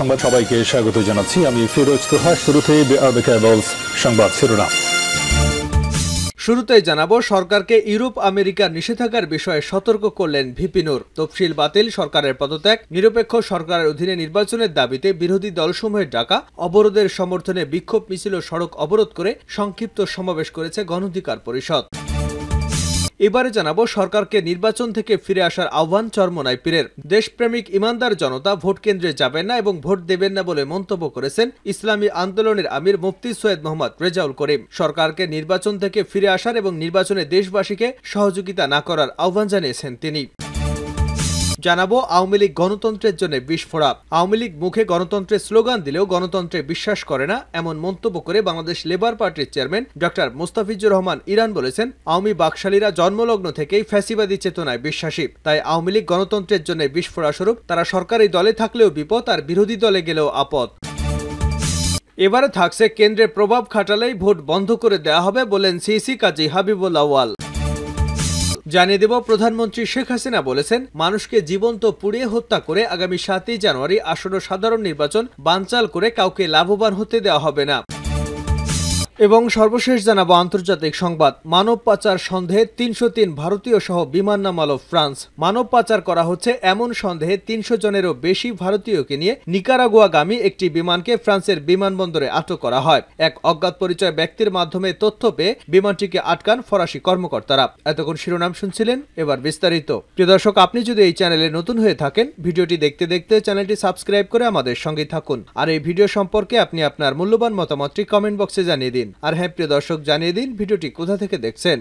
সংবাদ সবাইকে স্বাগত জানাচ্ছি আমি ফিরোজ তোহা শুরুতে সংবাদ শিরোনাম শুরুতেই জানাবো সরকারকে ইউরোপ আমেরিকার নিষেধাজ্ঞার বিষয়ে সতর্ক করলেন ভিপিনুর তফসিল বাতিল সরকারের পদত্যাগ নিরপেক্ষ সরকারের অধীনে নির্বাচনের দাবিতে বিরোধী দলসমূহের ডাকা অবরোধের সমর্থনে বিক্ষোভ মিছিল সড়ক অবরোধ করে সংক্ষিপ্ত সমাবেশ করেছে গণধিকার পরিষদ এবারে জানাবো সরকারকে নির্বাচন থেকে ফিরে আসার আহ্বান চরমনাই পীরের দেশপ্রেমিক ইমানদার জনতা ভোট কেন্দ্রে যাবেন না এবং ভোট দেবেন না বলে মন্তব্য করেছেন ইসলামী আন্দোলনের আমির মুফতি সৈয়দ মোহাম্মদ রেজাউল করিম সরকারকে নির্বাচন থেকে ফিরে আসার এবং নির্বাচনে দেশবাসীকে সহযোগিতা না করার আহ্বান জানিয়েছেন তিনি জানাবো আওয়ামী লীগ গণতন্ত্রের জন্য বিস্ফোরা আওয়ামী লীগ মুখে গণতন্ত্রের স্লোগান দিলেও গণতন্ত্রে বিশ্বাস করে না এমন মন্তব্য করে বাংলাদেশ লেবার পার্টির চেয়ারম্যান ডক্টর মুস্তাফিজুর রহমান ইরান বলেছেন আওয়ামী বাকশালীরা জন্মলগ্ন থেকেই ফ্যাসিবাদী চেতনায় বিশ্বাসী তাই আওয়ামী লীগ গণতন্ত্রের জন্য বিস্ফোরা স্বরূপ তারা সরকারি দলে থাকলেও বিপদ আর বিরোধী দলে গেলেও আপদ এবারে থাকছে কেন্দ্রে প্রভাব খাটালেই ভোট বন্ধ করে দেয়া হবে বলেন সিসি কাজী হাবিবুল আওয়াল জানিয়ে দেব প্রধানমন্ত্রী শেখ হাসিনা বলেছেন মানুষকে জীবন্ত পুড়িয়ে হত্যা করে আগামী সাতই জানুয়ারি আসন্ন সাধারণ নির্বাচন বানচাল করে কাউকে লাভবান হতে দেওয়া হবে না এবং সর্বশেষ জানাবো আন্তর্জাতিক সংবাদ মানব পাচার সন্দেহে তিনশো তিন ভারতীয় সহ বিমান নামালো ফ্রান্স মানব পাচার করা হচ্ছে এমন সন্দেহে তিনশো জনেরও বেশি ভারতীয়কে নিয়ে নিকারাগুয়াগামী একটি বিমানকে ফ্রান্সের বিমানবন্দরে আটক করা হয় এক অজ্ঞাত পরিচয় ব্যক্তির মাধ্যমে তথ্য পেয়ে বিমানটিকে আটকান ফরাসি কর্মকর্তারা এতক্ষণ শিরোনাম শুনছিলেন এবার বিস্তারিত প্রিয় দর্শক আপনি যদি এই চ্যানেলে নতুন হয়ে থাকেন ভিডিওটি দেখতে দেখতে চ্যানেলটি সাবস্ক্রাইব করে আমাদের সঙ্গে থাকুন আর এই ভিডিও সম্পর্কে আপনি আপনার মূল্যবান মতামতটি কমেন্ট বক্সে জানিয়ে দিন আর হ্যাঁ প্রিয় দর্শক জানিয়ে দিন ভিডিওটি কোথা থেকে দেখছেন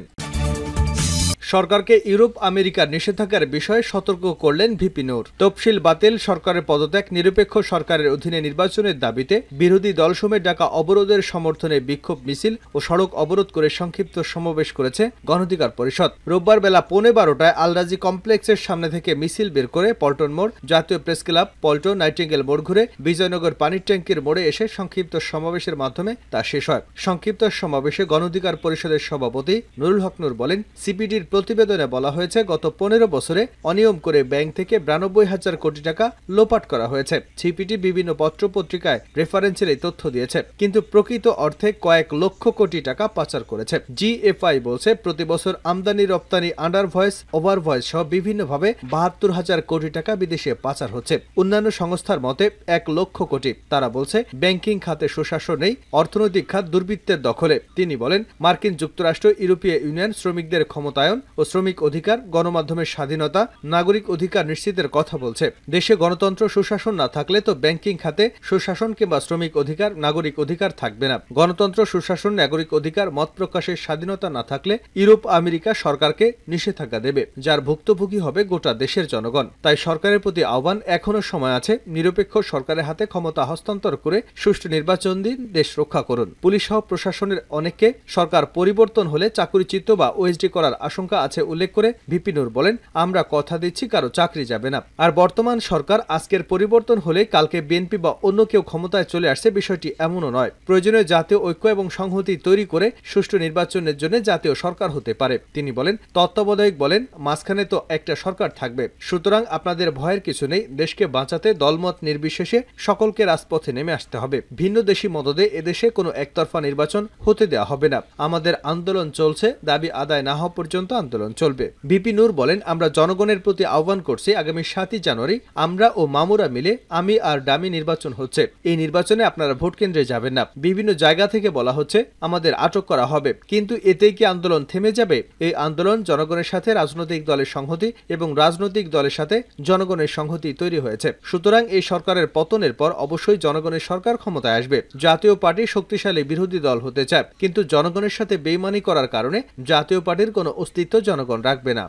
সরকারকে ইউরোপ আমেরিকার নিষেধাজ্ঞার বিষয়ে সতর্ক করলেন ভিপি নূর তফসিল বাতিল সরকারের পদত্যাগ নিরপেক্ষ সরকারের অধীনে নির্বাচনের দাবিতে বিরোধী দলসমূহের ডাকা অবরোধের সমর্থনে বিক্ষোভ মিছিল ও সড়ক অবরোধ করে সংক্ষিপ্ত সমাবেশ করেছে গণধিকার পরিষদ রোববার বেলা পৌনে বারোটায় আলরাজি কমপ্লেক্সের সামনে থেকে মিছিল বের করে পল্টন মোড় জাতীয় প্রেস ক্লাব পল্টন নাইটিঙ্গেল মোড় ঘুরে বিজয়নগর পানির ট্যাঙ্কির মোড়ে এসে সংক্ষিপ্ত সমাবেশের মাধ্যমে তা শেষ হয় সংক্ষিপ্ত সমাবেশে গণধিকার পরিষদের সভাপতি নুরুল হকনুর বলেন সিপিডির প্রতিবেদনে বলা হয়েছে গত পনেরো বছরে অনিয়ম করে ব্যাংক থেকে বিরানব্বই হাজার কোটি টাকা লোপাট করা হয়েছে সিপিটি বিভিন্ন পত্রপত্রিকায় রেফারেন্সের এই তথ্য দিয়েছে কিন্তু প্রকৃত অর্থে কয়েক লক্ষ কোটি টাকা পাচার করেছে জিএফআই বলছে প্রতি বছর আমদানি রপ্তানি আন্ডার ভয়েস ওভার ভয়েস সহ বিভিন্নভাবে বাহাত্তর হাজার কোটি টাকা বিদেশে পাচার হচ্ছে অন্যান্য সংস্থার মতে এক লক্ষ কোটি তারা বলছে ব্যাংকিং খাতে সুশাসন নেই অর্থনৈতিক খাত দুর্বৃত্তের দখলে তিনি বলেন মার্কিন যুক্তরাষ্ট্র ইউরোপীয় ইউনিয়ন শ্রমিকদের ক্ষমতায়ন ও শ্রমিক অধিকার গণমাধ্যমের স্বাধীনতা নাগরিক অধিকার নিশ্চিতের কথা বলছে দেশে গণতন্ত্র সুশাসন না থাকলে তো ব্যাংকিং খাতে সুশাসন কিংবা শ্রমিক অধিকার নাগরিক অধিকার থাকবে না গণতন্ত্র সুশাসন নাগরিক অধিকার মত প্রকাশের স্বাধীনতা না থাকলে ইউরোপ আমেরিকা সরকারকে নিষেধাজ্ঞা দেবে যার ভুক্তভোগী হবে গোটা দেশের জনগণ তাই সরকারের প্রতি আহ্বান এখনও সময় আছে নিরপেক্ষ সরকারের হাতে ক্ষমতা হস্তান্তর করে সুষ্ঠু নির্বাচন দিন দেশ রক্ষা করুন পুলিশ সহ প্রশাসনের অনেককে সরকার পরিবর্তন হলে চাকরিচ্যুত বা ওএসডি করার আশঙ্কা আছে উল্লেখ করে ভিপি নূর বলেন আমরা কথা দিচ্ছি কারো চাকরি যাবে না আর বর্তমান সরকার আজকের পরিবর্তন হলে কালকে বিএনপি বা অন্য কেউ ক্ষমতায় চলে আসছে বিষয়টি এমনও নয় প্রয়োজনীয় জাতীয় ঐক্য এবং সংহতি তৈরি করে সুষ্ঠু নির্বাচনের জন্য জাতীয় সরকার হতে পারে তিনি বলেন তত্ত্বাবধায়ক বলেন মাঝখানে তো একটা সরকার থাকবে সুতরাং আপনাদের ভয়ের কিছু নেই দেশকে বাঁচাতে দলমত নির্বিশেষে সকলকে রাজপথে নেমে আসতে হবে ভিন্ন দেশি মদদে এদেশে কোনো একতরফা নির্বাচন হতে দেওয়া হবে না আমাদের আন্দোলন চলছে দাবি আদায় না হওয়া পর্যন্ত আন্দোলন আন্দোলন চলবে বিপি নূর বলেন আমরা জনগণের প্রতি আহ্বান করছি আগামী সাতই জানুয়ারি আমরা ও মামুরা মিলে আমি আর ডামি নির্বাচন হচ্ছে এই নির্বাচনে আপনারা ভোট কেন্দ্রে যাবেন না বিভিন্ন জায়গা থেকে বলা হচ্ছে আমাদের আটক করা হবে কিন্তু এতেই কি আন্দোলন থেমে যাবে এই আন্দোলন জনগণের সাথে রাজনৈতিক দলের সংহতি এবং রাজনৈতিক দলের সাথে জনগণের সংহতি তৈরি হয়েছে সুতরাং এই সরকারের পতনের পর অবশ্যই জনগণের সরকার ক্ষমতায় আসবে জাতীয় পার্টি শক্তিশালী বিরোধী দল হতে চায় কিন্তু জনগণের সাথে বেইমানি করার কারণে জাতীয় পার্টির কোনো অস্তিত্ব জনগণ রাখবে না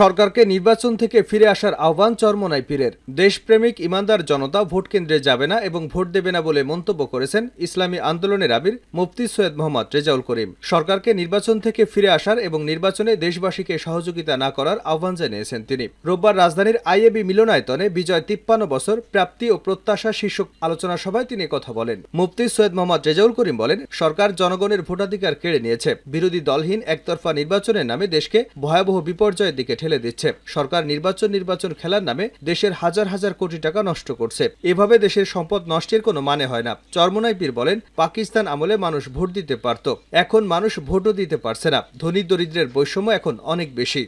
সরকারকে নির্বাচন থেকে ফিরে আসার আহ্বান চরমনাই পীরের দেশপ্রেমিক ইমানদার জনতা ভোট কেন্দ্রে যাবে না এবং ভোট দেবে না বলে মন্তব্য করেছেন ইসলামী আন্দোলনের আবির মুফতি সৈয়দ মোহাম্মদ রেজাউল করিম সরকারকে নির্বাচন থেকে ফিরে আসার এবং নির্বাচনে দেশবাসীকে সহযোগিতা না করার আহ্বান জানিয়েছেন তিনি রোববার রাজধানীর আইএবি মিলনায়তনে বিজয় তিপ্পান্ন বছর প্রাপ্তি ও প্রত্যাশা শীর্ষক আলোচনা সভায় তিনি কথা বলেন মুফতি সৈয়দ মোহাম্মদ রেজাউল করিম বলেন সরকার জনগণের ভোটাধিকার কেড়ে নিয়েছে বিরোধী দলহীন একতরফা নির্বাচনের নামে দেশকে ভয়াবহ বিপর্যয়ের দিকে ঢেলে দিচ্ছে সরকার নির্বাচন নির্বাচন খেলার নামে দেশের হাজার হাজার কোটি টাকা নষ্ট করছে এভাবে দেশের সম্পদ নষ্টের কোনো মানে হয় না চরমনাই পীর বলেন পাকিস্তান আমলে মানুষ ভোট দিতে পারত এখন মানুষ ভোটও দিতে পারছে না ধনী দরিদ্রের বৈষম্য এখন অনেক বেশি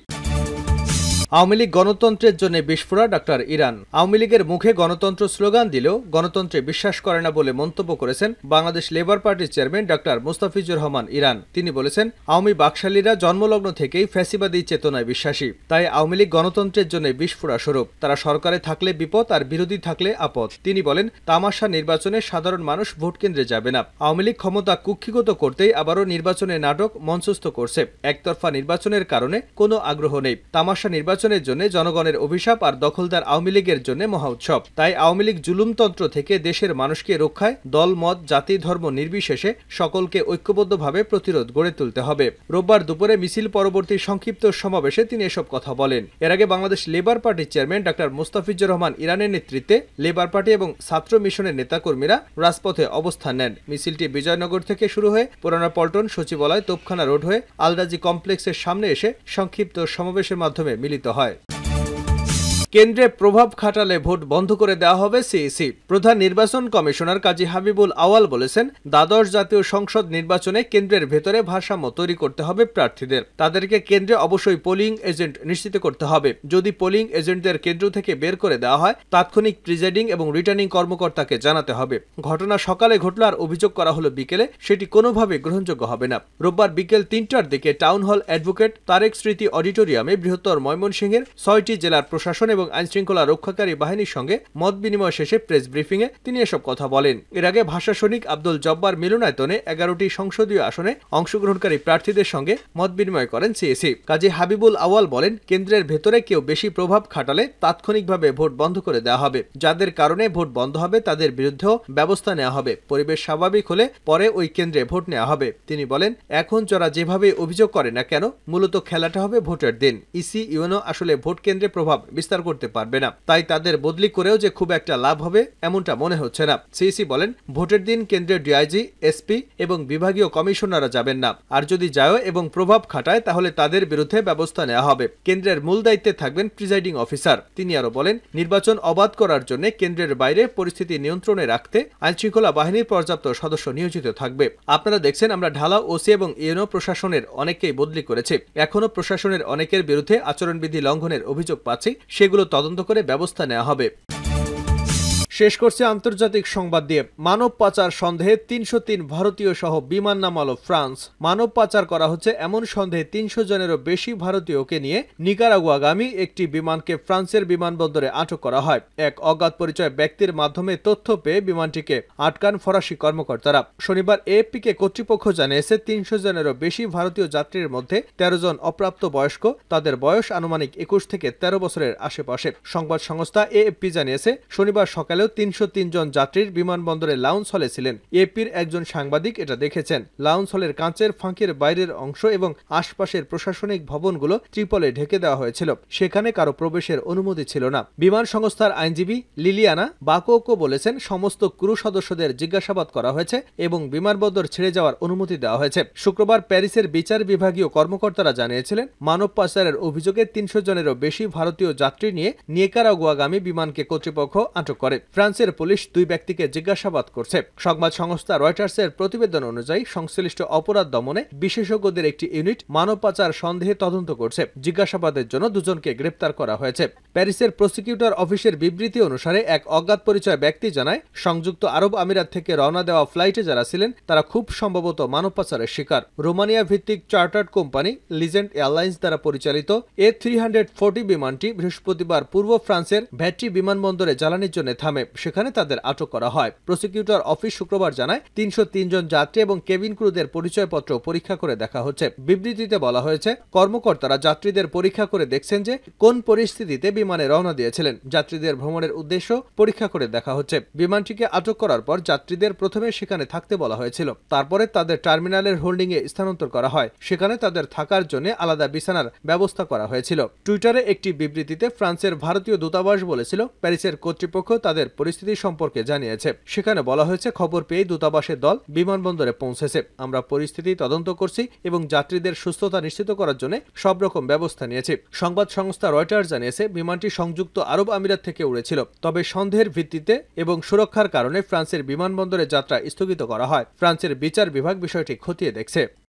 আওয়ামী লীগ গণতন্ত্রের জন্য বিস্ফোরা ডক্টর ইরান আওয়ামী লীগের মুখে গণতন্ত্র স্লোগান দিলেও গণতন্ত্রে বিশ্বাস করে না বলে মন্তব্য করেছেন বাংলাদেশ লেবার পার্টির চেয়ারম্যান ডক্টর মুস্তাফিজুর রহমান ইরান তিনি বলেছেন আওয়ামী বাকশালীরা জন্মলগ্ন থেকেই ফ্যাসিবাদী চেতনায় বিশ্বাসী তাই আওয়ামী লীগ গণতন্ত্রের জন্য বিস্ফোরা স্বরূপ তারা সরকারে থাকলে বিপদ আর বিরোধী থাকলে আপদ তিনি বলেন তামাশা নির্বাচনে সাধারণ মানুষ ভোট কেন্দ্রে যাবে না আওয়ামী লীগ ক্ষমতা কুক্ষিগত করতেই আবারও নির্বাচনে নাটক মঞ্চস্থ করছে একতরফা নির্বাচনের কারণে কোনো আগ্রহ নেই তামাশা নির্বাচন নির্বাচনের জন্য জনগণের অভিশাপ আর দখলদার আওয়ামী লীগের জন্য মহা উৎসব তাই আওয়ামী লীগ জুলুমতন্ত্র থেকে দেশের মানুষকে রক্ষায় দল মত জাতি ধর্ম নির্বিশেষে সকলকে ঐক্যবদ্ধভাবে প্রতিরোধ গড়ে তুলতে হবে রোববার দুপুরে মিছিল পরবর্তী সংক্ষিপ্ত সমাবেশে তিনি এসব কথা বলেন এর আগে বাংলাদেশ লেবার পার্টির চেয়ারম্যান ডাক্তার মুস্তাফিজুর রহমান ইরানের নেতৃত্বে লেবার পার্টি এবং ছাত্র মিশনের নেতাকর্মীরা রাজপথে অবস্থান নেন মিছিলটি বিজয়নগর থেকে শুরু হয়ে পুরানা পল্টন সচিবালয় তোপখানা রোড হয়ে আলরাজি কমপ্লেক্সের সামনে এসে সংক্ষিপ্ত সমাবেশের মাধ্যমে মিলিত হয় কেন্দ্রে প্রভাব খাটালে ভোট বন্ধ করে দেওয়া হবে সিইসি প্রধান নির্বাচন কমিশনার কাজী হাবিবুল আওয়াল বলেছেন দ্বাদশ জাতীয় সংসদ নির্বাচনে কেন্দ্রের ভেতরে ভারসাম্য তৈরি করতে হবে প্রার্থীদের তাদেরকে কেন্দ্রে অবশ্যই পোলিং এজেন্ট নিশ্চিত করতে হবে যদি পোলিং এজেন্টদের কেন্দ্র থেকে বের করে দেওয়া হয় তাৎক্ষণিক প্রিজাইডিং এবং রিটার্নিং কর্মকর্তাকে জানাতে হবে ঘটনা সকালে ঘটল আর অভিযোগ করা হলো বিকেলে সেটি কোনোভাবে গ্রহণযোগ্য হবে না রোববার বিকেল তিনটার দিকে টাউন হল অ্যাডভোকেট তারেক স্মৃতি অডিটোরিয়ামে বৃহত্তর ময়মনসিংহের ছয়টি জেলার প্রশাসন এবং আইন শৃঙ্খলা রক্ষাকারী বাহিনীর সঙ্গে মত বিনিময় শেষে প্রেস ব্রিফিংয়ে তিনি এসব কথা বলেন এর আগে ভাষা সৈনিক আব্দুল জব্বার মিলনায়তনে এগারোটি সংসদীয় আসনে অংশগ্রহণকারী প্রার্থীদের সঙ্গে মত বিনিময় করেন সিএসি কাজী হাবিবুল আওয়াল বলেন কেন্দ্রের ভেতরে কেউ বেশি প্রভাব খাটালে তাৎক্ষণিকভাবে ভোট বন্ধ করে দেওয়া হবে যাদের কারণে ভোট বন্ধ হবে তাদের বিরুদ্ধেও ব্যবস্থা নেওয়া হবে পরিবেশ স্বাভাবিক হলে পরে ওই কেন্দ্রে ভোট নেওয়া হবে তিনি বলেন এখন যারা যেভাবে অভিযোগ করে না কেন মূলত খেলাটা হবে ভোটের দিন ইসি ইউনো আসলে ভোট কেন্দ্রে প্রভাব বিস্তার করতে পারবে না তাই তাদের বদলি করেও যে খুব একটা লাভ হবে এমনটা মনে হচ্ছে না সিইসি বলেন ভোটের দিন কেন্দ্রের ডিআইজি এসপি এবং বিভাগীয় কমিশনাররা যাবেন না আর যদি যায়ও এবং প্রভাব খাটায় তাহলে তাদের বিরুদ্ধে ব্যবস্থা নেওয়া হবে কেন্দ্রের মূল দায়িত্বে থাকবেন প্রিজাইডিং অফিসার তিনি আরও বলেন নির্বাচন অবাধ করার জন্য কেন্দ্রের বাইরে পরিস্থিতি নিয়ন্ত্রণে রাখতে আইনশৃঙ্খলা বাহিনীর পর্যাপ্ত সদস্য নিয়োজিত থাকবে আপনারা দেখছেন আমরা ঢালা ওসি এবং ইউনো প্রশাসনের অনেককেই বদলি করেছে এখনও প্রশাসনের অনেকের বিরুদ্ধে আচরণবিধি লঙ্ঘনের অভিযোগ পাচ্ছি সেগুলো তদন্ত করে ব্যবস্থা নেওয়া হবে শেষ করছে আন্তর্জাতিক সংবাদ দিয়ে মানব পাচার সন্দেহে তিনশো তিন ভারতীয় সহ বিমান নামালো ফ্রান্স মানব পাচার করা হচ্ছে এমন সন্দেহে তিনশো জনেরও বেশি ভারতীয়কে নিয়ে নিকারাগুয়াগামী একটি বিমানকে ফ্রান্সের বিমানবন্দরে আটক করা হয় এক অজ্ঞাত পরিচয় ব্যক্তির মাধ্যমে তথ্য পেয়ে বিমানটিকে আটকান ফরাসি কর্মকর্তারা শনিবার এএফপিকে কর্তৃপক্ষ জানিয়েছে তিনশো জনেরও বেশি ভারতীয় যাত্রীর মধ্যে তেরো জন অপ্রাপ্ত বয়স্ক তাদের বয়স আনুমানিক একুশ থেকে তেরো বছরের আশেপাশে সংবাদ সংস্থা এএফপি জানিয়েছে শনিবার সকালেও তিনশো জন যাত্রীর বিমানবন্দরের লাউন্স হলে ছিলেন এপির একজন সাংবাদিক এটা দেখেছেন লাউন্স হলের কাঁচের ফাঁকের বাইরের অংশ এবং আশপাশের প্রশাসনিক ভবনগুলো ত্রিপলে ঢেকে দেওয়া হয়েছিল সেখানে কারো প্রবেশের অনুমতি ছিল না বিমান সংস্থার আইনজীবী লিলিয়ানা বাকোকো বলেছেন সমস্ত ক্রু সদস্যদের জিজ্ঞাসাবাদ করা হয়েছে এবং বিমানবন্দর ছেড়ে যাওয়ার অনুমতি দেওয়া হয়েছে শুক্রবার প্যারিসের বিচার বিভাগীয় কর্মকর্তারা জানিয়েছিলেন মানব পাচারের অভিযোগে তিনশো জনেরও বেশি ভারতীয় যাত্রী নিয়ে নিয়েকারাগুয়াগামী বিমানকে কর্তৃপক্ষ আটক করে ফ্রান্সের পুলিশ দুই ব্যক্তিকে জিজ্ঞাসাবাদ করছে সংবাদ সংস্থা রয়টার্সের প্রতিবেদন অনুযায়ী সংশ্লিষ্ট অপরাধ দমনে বিশেষজ্ঞদের একটি ইউনিট মানব পাচার সন্দেহে তদন্ত করছে জিজ্ঞাসাবাদের জন্য দুজনকে গ্রেপ্তার করা হয়েছে প্যারিসের প্রসিকিউটর অফিসের বিবৃতি অনুসারে এক অজ্ঞাত পরিচয় ব্যক্তি জানায় সংযুক্ত আরব আমিরাত থেকে রওনা দেওয়া ফ্লাইটে যারা ছিলেন তারা খুব সম্ভবত মানব পাচারের শিকার রোমানিয়া ভিত্তিক চার্টার্ড কোম্পানি লিজেন্ড এয়ারলাইন্স দ্বারা পরিচালিত এ থ্রি বিমানটি বৃহস্পতিবার পূর্ব ফ্রান্সের ভ্যাট্রি বিমানবন্দরে জ্বালানির জন্য থামে নামে সেখানে তাদের আটক করা হয় প্রসিকিউটর অফিস শুক্রবার জানায় তিনশো জন যাত্রী এবং কেবিন ক্রুদের পরিচয়পত্র পরীক্ষা করে দেখা হচ্ছে বিবৃতিতে বলা হয়েছে কর্মকর্তারা যাত্রীদের পরীক্ষা করে দেখছেন যে কোন পরিস্থিতিতে বিমানে রওনা দিয়েছিলেন যাত্রীদের ভ্রমণের উদ্দেশ্য পরীক্ষা করে দেখা হচ্ছে বিমানটিকে আটক করার পর যাত্রীদের প্রথমে সেখানে থাকতে বলা হয়েছিল তারপরে তাদের টার্মিনালের হোল্ডিংয়ে স্থানান্তর করা হয় সেখানে তাদের থাকার জন্য আলাদা বিছানার ব্যবস্থা করা হয়েছিল টুইটারে একটি বিবৃতিতে ফ্রান্সের ভারতীয় দূতাবাস বলেছিল প্যারিসের কর্তৃপক্ষ তাদের পরিস্থিতি সম্পর্কে জানিয়েছে সেখানে বলা হয়েছে খবর পেয়ে দূতাবাসের দল বিমানবন্দরে পৌঁছেছে আমরা পরিস্থিতি তদন্ত করছি এবং যাত্রীদের সুস্থতা নিশ্চিত করার জন্য সব রকম ব্যবস্থা নিয়েছি সংবাদ সংস্থা রয়টার জানিয়েছে বিমানটি সংযুক্ত আরব আমিরাত থেকে উড়েছিল তবে সন্দেহের ভিত্তিতে এবং সুরক্ষার কারণে ফ্রান্সের বিমানবন্দরে যাত্রা স্থগিত করা হয় ফ্রান্সের বিচার বিভাগ বিষয়টি খতিয়ে দেখছে